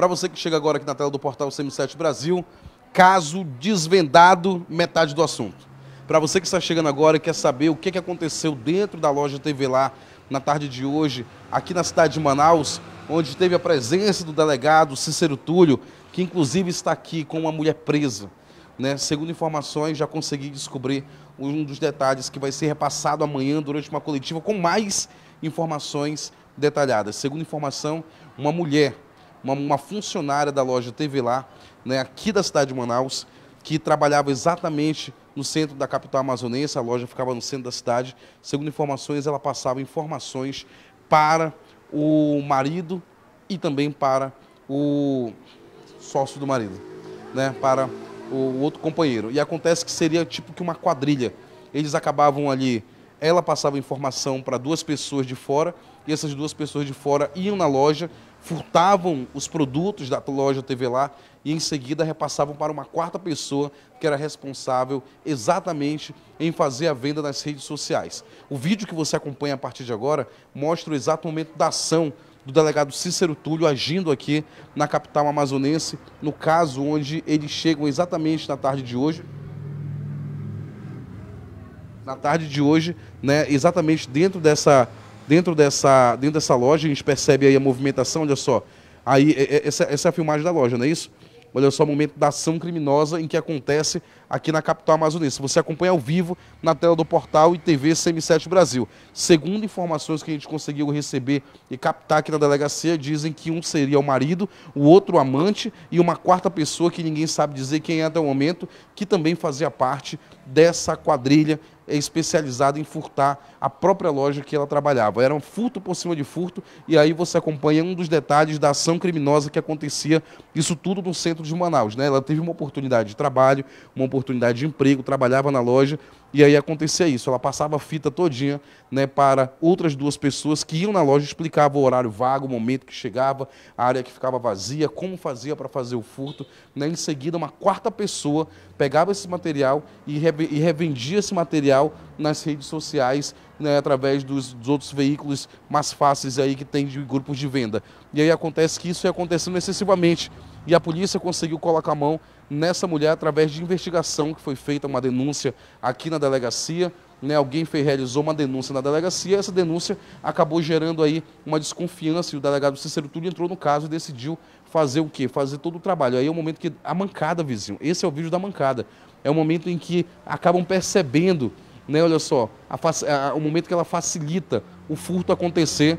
Para você que chega agora aqui na tela do portal CM7 Brasil, caso desvendado, metade do assunto. Para você que está chegando agora e quer saber o que aconteceu dentro da loja TV lá na tarde de hoje, aqui na cidade de Manaus, onde teve a presença do delegado Cícero Túlio, que inclusive está aqui com uma mulher presa. Né? Segundo informações, já consegui descobrir um dos detalhes que vai ser repassado amanhã durante uma coletiva com mais informações detalhadas. Segundo informação, uma mulher uma, uma funcionária da loja TV lá, né, aqui da cidade de Manaus, que trabalhava exatamente no centro da capital amazonense, a loja ficava no centro da cidade. Segundo informações, ela passava informações para o marido e também para o sócio do marido, né, para o outro companheiro. E acontece que seria tipo que uma quadrilha. Eles acabavam ali, ela passava informação para duas pessoas de fora e essas duas pessoas de fora iam na loja, furtavam os produtos da loja TV lá e em seguida repassavam para uma quarta pessoa que era responsável exatamente em fazer a venda nas redes sociais. O vídeo que você acompanha a partir de agora mostra o exato momento da ação do delegado Cícero Túlio agindo aqui na capital amazonense, no caso onde eles chegam exatamente na tarde de hoje. Na tarde de hoje, né, exatamente dentro dessa dentro dessa, dentro dessa loja, a gente percebe aí a movimentação, olha só. Aí, é, é, essa, essa é a filmagem da loja, não é isso? Olha só o momento da ação criminosa em que acontece aqui na capital amazonense. Você acompanha ao vivo na tela do portal e tv CM7 Brasil. Segundo informações que a gente conseguiu receber e captar aqui na delegacia, dizem que um seria o marido, o outro o amante e uma quarta pessoa que ninguém sabe dizer quem é até o momento, que também fazia parte dessa quadrilha é especializada em furtar a própria loja que ela trabalhava. Era um furto por cima de furto, e aí você acompanha um dos detalhes da ação criminosa que acontecia, isso tudo no centro de Manaus. Né? Ela teve uma oportunidade de trabalho, uma oportunidade de emprego, trabalhava na loja, e aí acontecia isso, ela passava a fita todinha né, para outras duas pessoas que iam na loja, explicava o horário vago, o momento que chegava, a área que ficava vazia, como fazia para fazer o furto. Né? Em seguida, uma quarta pessoa pegava esse material e, revendia esse material nas redes sociais, né, através dos, dos outros veículos mais fáceis aí que tem de grupos de venda. E aí acontece que isso ia acontecendo excessivamente e a polícia conseguiu colocar a mão nessa mulher através de investigação que foi feita, uma denúncia aqui na delegacia. Né, alguém fez, realizou uma denúncia na delegacia, essa denúncia acabou gerando aí uma desconfiança e o delegado Cícero Túlio entrou no caso e decidiu fazer o quê? Fazer todo o trabalho. Aí é o momento que a mancada, vizinho, esse é o vídeo da mancada. É o momento em que acabam percebendo, né, olha só, a, a, o momento que ela facilita o furto acontecer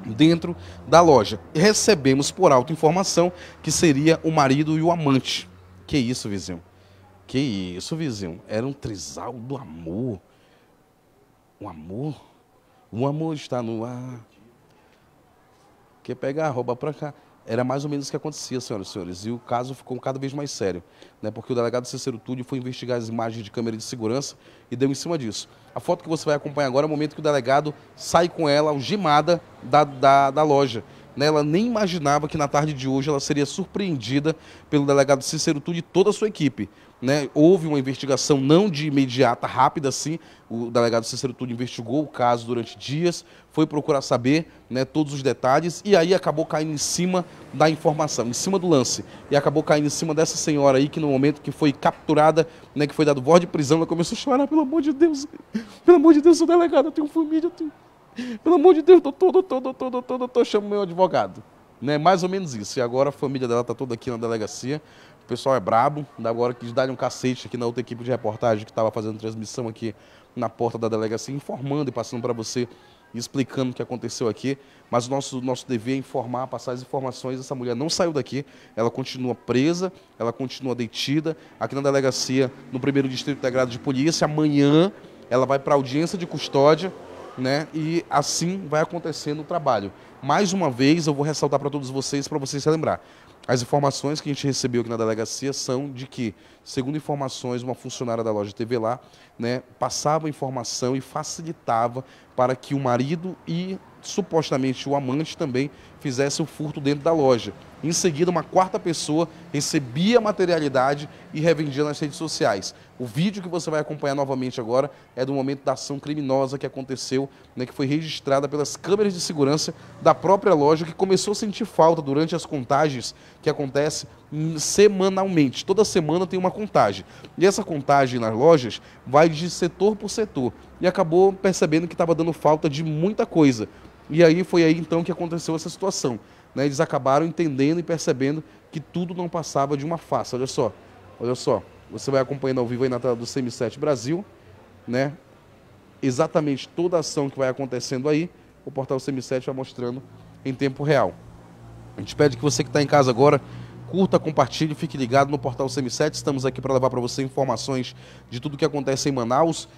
dentro da loja. Recebemos por autoinformação informação que seria o marido e o amante. Que isso, vizinho? Que isso, vizinho? Era um trisal do amor. O amor? O amor está no ar. Quer pegar, rouba pra cá. Era mais ou menos o que acontecia, senhoras e senhores, e o caso ficou cada vez mais sério, né, porque o delegado Cicero Túlio foi investigar as imagens de câmera de segurança e deu em cima disso. A foto que você vai acompanhar agora é o momento que o delegado sai com ela algemada da, da, da loja. Né? Ela nem imaginava que na tarde de hoje ela seria surpreendida pelo delegado Cícero Tudo e toda a sua equipe. Né? Houve uma investigação não de imediata, rápida assim. O delegado Cícero Tudo investigou o caso durante dias, foi procurar saber né, todos os detalhes e aí acabou caindo em cima da informação, em cima do lance. E acabou caindo em cima dessa senhora aí que no momento que foi capturada, né, que foi dado voz de prisão, ela começou a chorar, pelo amor de Deus, pelo amor de Deus, o delegado, eu tenho família, eu tenho... Pelo amor de Deus, doutor, doutor, doutor, doutor, doutor, chama o meu advogado. Né? Mais ou menos isso. E agora a família dela está toda aqui na delegacia. O pessoal é brabo. Agora quis dar um cacete aqui na outra equipe de reportagem que estava fazendo transmissão aqui na porta da delegacia, informando e passando para você e explicando o que aconteceu aqui, mas o nosso, nosso dever é informar, passar as informações. Essa mulher não saiu daqui, ela continua presa, ela continua detida aqui na delegacia, no primeiro distrito integrado de polícia. Amanhã ela vai para audiência de custódia né? E assim vai acontecendo o trabalho. Mais uma vez, eu vou ressaltar para todos vocês, para vocês se lembrar. As informações que a gente recebeu aqui na delegacia são de que, segundo informações, uma funcionária da loja TV lá né, passava informação e facilitava para que o marido e supostamente o amante também fizesse o furto dentro da loja. Em seguida, uma quarta pessoa recebia a materialidade e revendia nas redes sociais. O vídeo que você vai acompanhar novamente agora é do momento da ação criminosa que aconteceu, né, que foi registrada pelas câmeras de segurança da própria loja, que começou a sentir falta durante as contagens que acontece semanalmente. Toda semana tem uma contagem. E essa contagem nas lojas vai de setor por setor. E acabou percebendo que estava dando falta de muita coisa. E aí foi aí então que aconteceu essa situação. Né? Eles acabaram entendendo e percebendo que tudo não passava de uma face. Olha só, olha só. Você vai acompanhando ao vivo aí na tela do CM7 Brasil, né? Exatamente toda a ação que vai acontecendo aí, o portal CM7 vai mostrando em tempo real. A gente pede que você que está em casa agora curta, compartilhe, fique ligado no portal semi 7 Estamos aqui para levar para você informações de tudo que acontece em Manaus.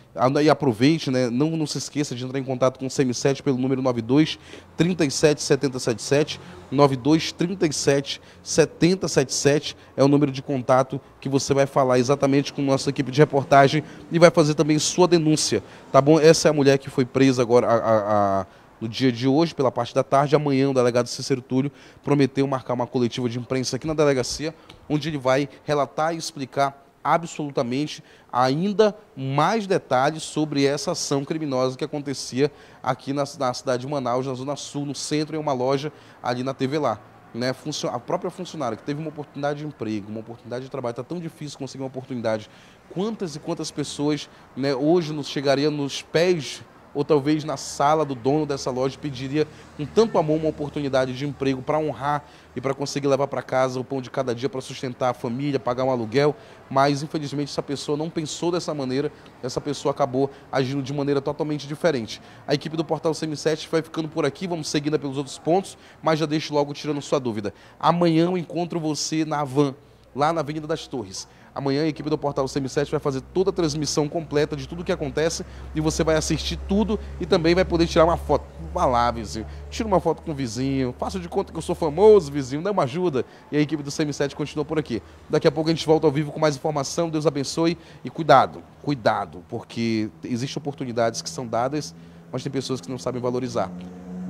E aproveite, né? não, não se esqueça de entrar em contato com o semi 7 pelo número 92 37 7077. 92 37 7077 é o número de contato que você vai falar exatamente com nossa equipe de reportagem e vai fazer também sua denúncia, tá bom? Essa é a mulher que foi presa agora. a, a, a no dia de hoje, pela parte da tarde. Amanhã, o delegado Cícero Túlio prometeu marcar uma coletiva de imprensa aqui na delegacia, onde ele vai relatar e explicar absolutamente ainda mais detalhes sobre essa ação criminosa que acontecia aqui na, na cidade de Manaus, na Zona Sul, no centro, em uma loja ali na TV lá. Né, a própria funcionária que teve uma oportunidade de emprego, uma oportunidade de trabalho, está tão difícil conseguir uma oportunidade. Quantas e quantas pessoas né, hoje nos chegariam nos pés ou talvez na sala do dono dessa loja pediria com tanto amor uma oportunidade de emprego para honrar e para conseguir levar para casa o pão de cada dia para sustentar a família, pagar um aluguel, mas infelizmente essa pessoa não pensou dessa maneira, essa pessoa acabou agindo de maneira totalmente diferente. A equipe do Portal CM7 vai ficando por aqui, vamos seguindo pelos outros pontos, mas já deixo logo tirando sua dúvida. Amanhã eu encontro você na van, lá na Avenida das Torres. Amanhã a equipe do Portal CM7 vai fazer toda a transmissão completa de tudo o que acontece e você vai assistir tudo e também vai poder tirar uma foto. Vá lá, vizinho. Tira uma foto com o vizinho. Faça de conta que eu sou famoso, vizinho. Dá uma ajuda. E a equipe do CM7 continua por aqui. Daqui a pouco a gente volta ao vivo com mais informação. Deus abençoe e cuidado, cuidado, porque existem oportunidades que são dadas, mas tem pessoas que não sabem valorizar.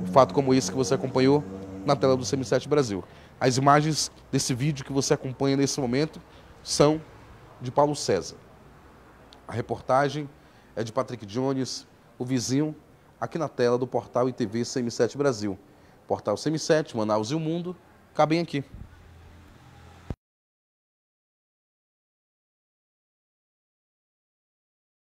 Um fato como esse que você acompanhou na tela do CM7 Brasil. As imagens desse vídeo que você acompanha nesse momento são de Paulo César. A reportagem é de Patrick Jones, o vizinho, aqui na tela do portal ITV CM7 Brasil. Portal CM7, Manaus e o Mundo, cabem aqui.